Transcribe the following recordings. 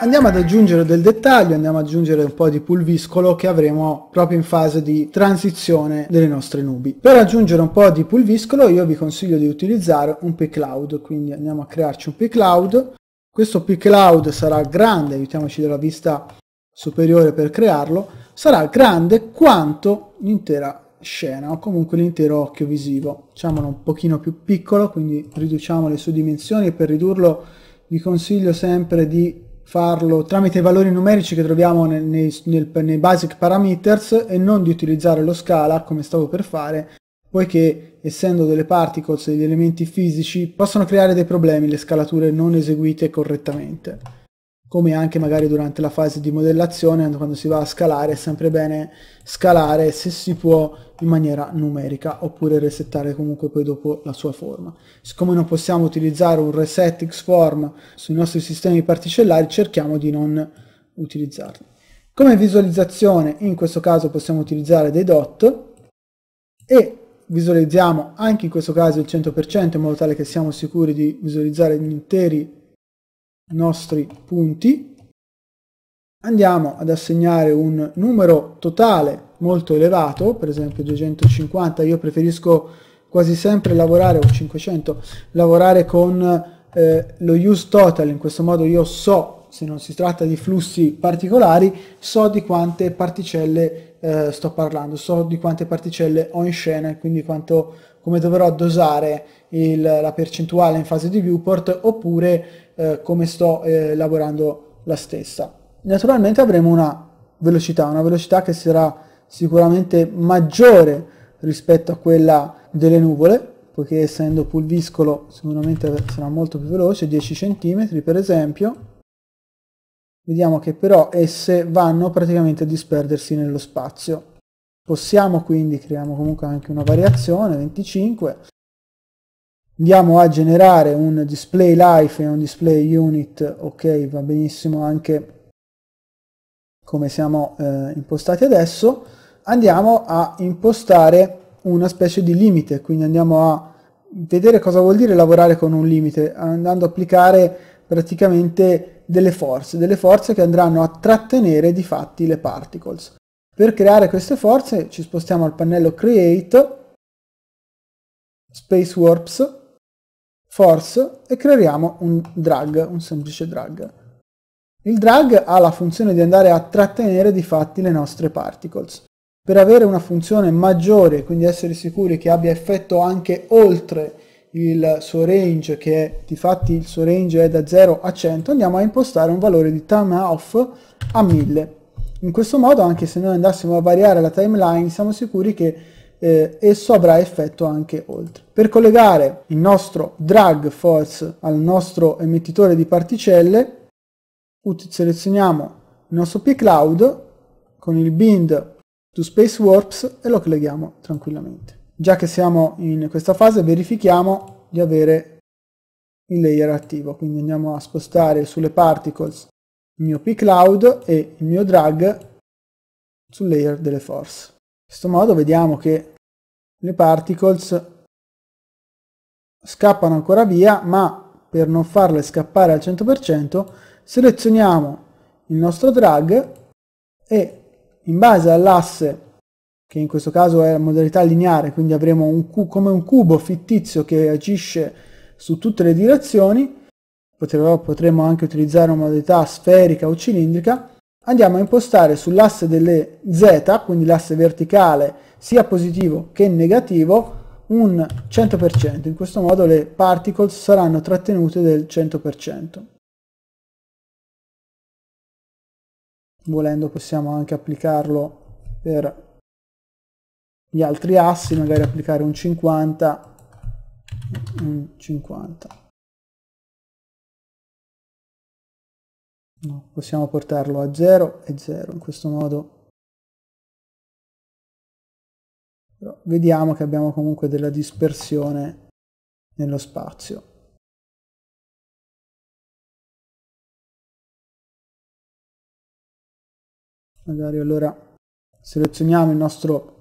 andiamo ad aggiungere del dettaglio, andiamo ad aggiungere un po' di pulviscolo che avremo proprio in fase di transizione delle nostre nubi. Per aggiungere un po' di pulviscolo io vi consiglio di utilizzare un pCloud, quindi andiamo a crearci un pCloud. Questo pCloud sarà grande, aiutiamoci della vista superiore per crearlo, sarà grande quanto l'intera scena o comunque l'intero occhio visivo. Facciamolo un pochino più piccolo, quindi riduciamo le sue dimensioni e per ridurlo vi consiglio sempre di farlo tramite valori numerici che troviamo nel, nei, nel, nei basic parameters e non di utilizzare lo scala come stavo per fare poiché essendo delle particles e degli elementi fisici possono creare dei problemi le scalature non eseguite correttamente come anche magari durante la fase di modellazione, quando si va a scalare, è sempre bene scalare se si può in maniera numerica oppure resettare comunque poi dopo la sua forma. Siccome non possiamo utilizzare un reset xform sui nostri sistemi particellari, cerchiamo di non utilizzarli. Come visualizzazione, in questo caso possiamo utilizzare dei dot e visualizziamo anche in questo caso il 100% in modo tale che siamo sicuri di visualizzare gli interi nostri punti. Andiamo ad assegnare un numero totale molto elevato, per esempio 250, io preferisco quasi sempre lavorare, o 500, lavorare con eh, lo use total, in questo modo io so, se non si tratta di flussi particolari, so di quante particelle eh, sto parlando, so di quante particelle ho in scena e quindi quanto come dovrò dosare il, la percentuale in fase di viewport oppure eh, come sto eh, elaborando la stessa. Naturalmente avremo una velocità, una velocità che sarà sicuramente maggiore rispetto a quella delle nuvole, poiché essendo pulviscolo sicuramente sarà molto più veloce, 10 cm per esempio. Vediamo che però esse vanno praticamente a disperdersi nello spazio possiamo quindi, creiamo comunque anche una variazione, 25, andiamo a generare un display life e un display unit, ok, va benissimo anche come siamo eh, impostati adesso, andiamo a impostare una specie di limite, quindi andiamo a vedere cosa vuol dire lavorare con un limite, andando a applicare praticamente delle forze, delle forze che andranno a trattenere di fatti le particles. Per creare queste forze ci spostiamo al pannello Create, Space Warps, Force e creiamo un drag, un semplice drag. Il drag ha la funzione di andare a trattenere di fatti le nostre particles. Per avere una funzione maggiore, quindi essere sicuri che abbia effetto anche oltre il suo range, che è, di fatti il suo range è da 0 a 100, andiamo a impostare un valore di time off a 1000. In questo modo, anche se noi andassimo a variare la timeline, siamo sicuri che eh, esso avrà effetto anche oltre. Per collegare il nostro drag force al nostro emettitore di particelle, selezioniamo il nostro pCloud con il bind to space warps e lo colleghiamo tranquillamente. Già che siamo in questa fase verifichiamo di avere il layer attivo, quindi andiamo a spostare sulle particles il mio pCloud e il mio drag sul layer delle force. In questo modo vediamo che le particles scappano ancora via, ma per non farle scappare al 100% selezioniamo il nostro drag e in base all'asse che in questo caso è modalità lineare, quindi avremo un come un cubo fittizio che agisce su tutte le direzioni, potremmo anche utilizzare una modalità sferica o cilindrica, andiamo a impostare sull'asse delle Z, quindi l'asse verticale sia positivo che negativo, un 100%. In questo modo le particles saranno trattenute del 100%. Volendo possiamo anche applicarlo per gli altri assi, magari applicare un 50, un 50. no, possiamo portarlo a 0 e 0 in questo modo Però vediamo che abbiamo comunque della dispersione nello spazio magari allora selezioniamo il nostro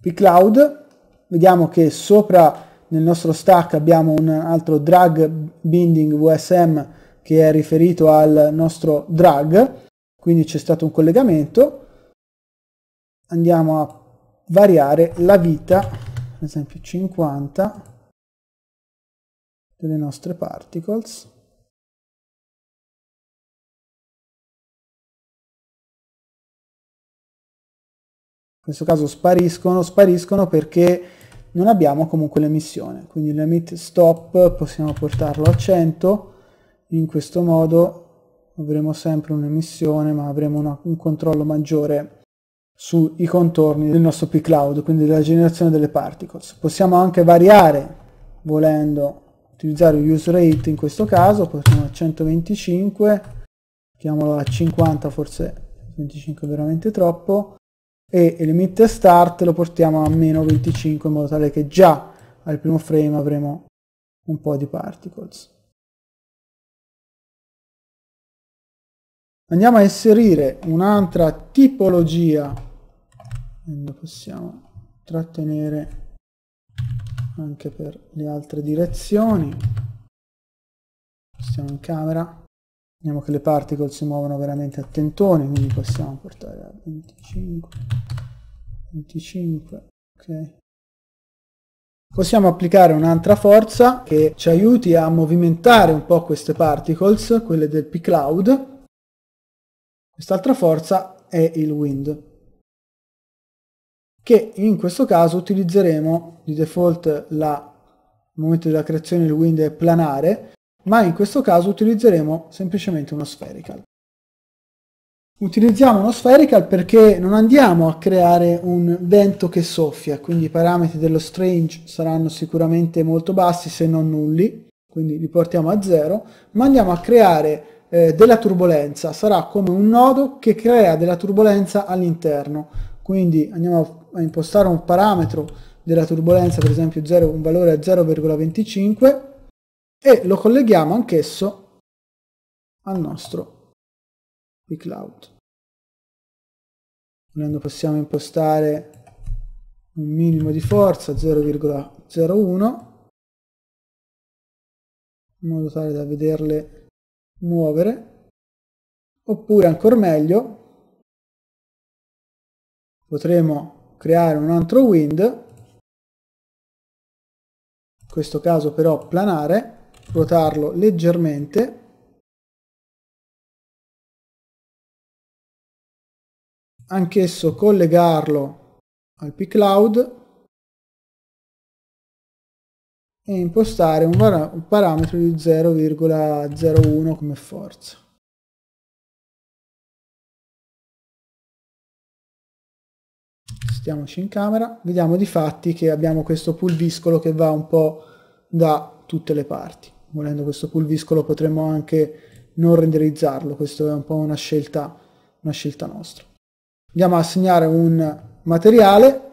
pcloud vediamo che sopra nel nostro stack abbiamo un altro drag binding vsm che è riferito al nostro drag, quindi c'è stato un collegamento. Andiamo a variare la vita, per esempio 50, delle nostre particles. In questo caso spariscono, spariscono perché non abbiamo comunque l'emissione, quindi il limit stop possiamo portarlo a 100 in questo modo avremo sempre un'emissione ma avremo una, un controllo maggiore sui contorni del nostro P-Cloud, quindi della generazione delle particles. Possiamo anche variare, volendo utilizzare il use rate in questo caso, portiamo a 125, chiamolo a 50 forse 25 è veramente troppo, e il limit start lo portiamo a meno 25 in modo tale che già al primo frame avremo un po' di particles. andiamo a inserire un'altra tipologia possiamo trattenere anche per le altre direzioni stiamo in camera vediamo che le particle si muovono veramente a tentoni quindi possiamo portare a 25 25 ok Possiamo applicare un'altra forza che ci aiuti a movimentare un po' queste particles, quelle del P-Cloud, Quest'altra forza è il wind, che in questo caso utilizzeremo di default la, al momento della creazione il wind è planare, ma in questo caso utilizzeremo semplicemente uno spherical. Utilizziamo uno spherical perché non andiamo a creare un vento che soffia, quindi i parametri dello strange saranno sicuramente molto bassi se non nulli, quindi li portiamo a zero, ma andiamo a creare eh, della turbolenza, sarà come un nodo che crea della turbolenza all'interno. Quindi andiamo a impostare un parametro della turbolenza, per esempio 0, un valore a 0,25 e lo colleghiamo anch'esso al nostro vCloud. Volendo possiamo impostare un minimo di forza 0,01 in modo tale da vederle muovere, oppure ancora meglio potremo creare un altro wind, in questo caso però planare, ruotarlo leggermente, anch'esso collegarlo al pCloud e impostare un, un parametro di 0,01 come forza. Stiamoci in camera, vediamo di fatti che abbiamo questo pulviscolo che va un po' da tutte le parti. Volendo questo pulviscolo potremmo anche non renderizzarlo, questa è un po' una scelta, una scelta nostra. Andiamo a assegnare un materiale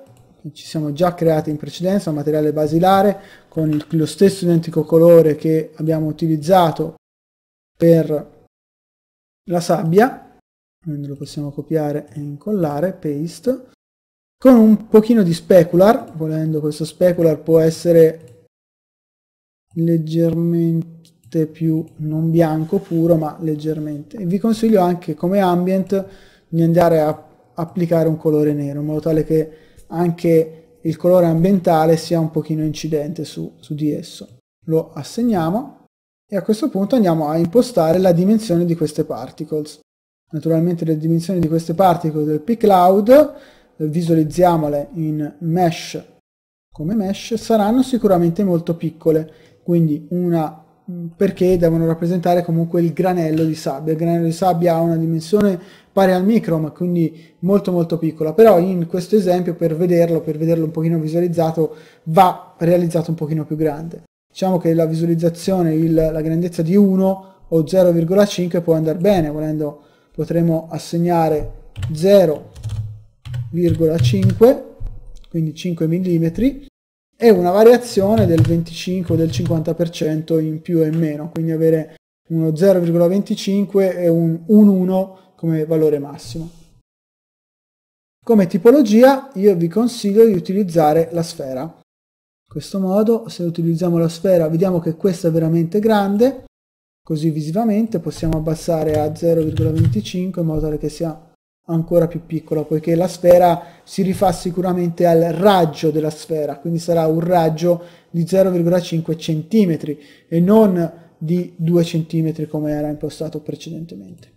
ci siamo già creati in precedenza, un materiale basilare con il, lo stesso identico colore che abbiamo utilizzato per la sabbia, quindi lo possiamo copiare e incollare, paste, con un pochino di specular, volendo questo specular può essere leggermente più non bianco puro ma leggermente e vi consiglio anche come ambient di andare a applicare un colore nero in modo tale che anche il colore ambientale sia un pochino incidente su, su di esso. Lo assegniamo e a questo punto andiamo a impostare la dimensione di queste particles. Naturalmente le dimensioni di queste particles del pCloud, eh, visualizziamole in mesh come mesh, saranno sicuramente molto piccole, quindi una perché devono rappresentare comunque il granello di sabbia. Il granello di sabbia ha una dimensione pari al microm, quindi molto molto piccola, però in questo esempio per vederlo, per vederlo un pochino visualizzato, va realizzato un pochino più grande. Diciamo che la visualizzazione, il, la grandezza di 1 o 0,5 può andare bene, volendo potremo assegnare 0,5, quindi 5 mm, e una variazione del 25 o del 50% in più e in meno, quindi avere uno 0,25 e un, un 1 come valore massimo. Come tipologia io vi consiglio di utilizzare la sfera. In questo modo se utilizziamo la sfera vediamo che questa è veramente grande, così visivamente possiamo abbassare a 0,25 in modo tale che sia ancora più piccola poiché la sfera si rifà sicuramente al raggio della sfera quindi sarà un raggio di 0,5 cm e non di 2 cm come era impostato precedentemente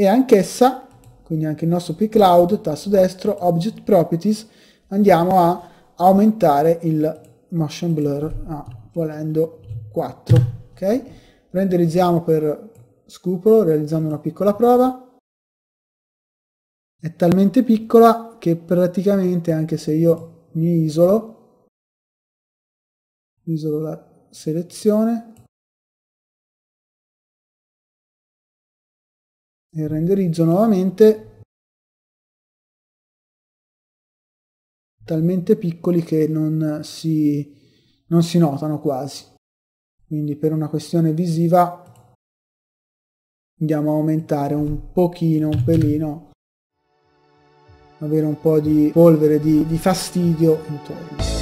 e anch'essa, quindi anche il nostro pCloud, tasto destro, Object Properties, andiamo a aumentare il motion blur a, volendo 4, ok? Renderizziamo per scupolo, realizzando una piccola prova. È talmente piccola che praticamente, anche se io mi isolo, isolo la selezione, e renderizzo nuovamente talmente piccoli che non si, non si notano quasi. Quindi per una questione visiva andiamo a aumentare un pochino, un pelino, avere un po' di polvere, di, di fastidio intorno.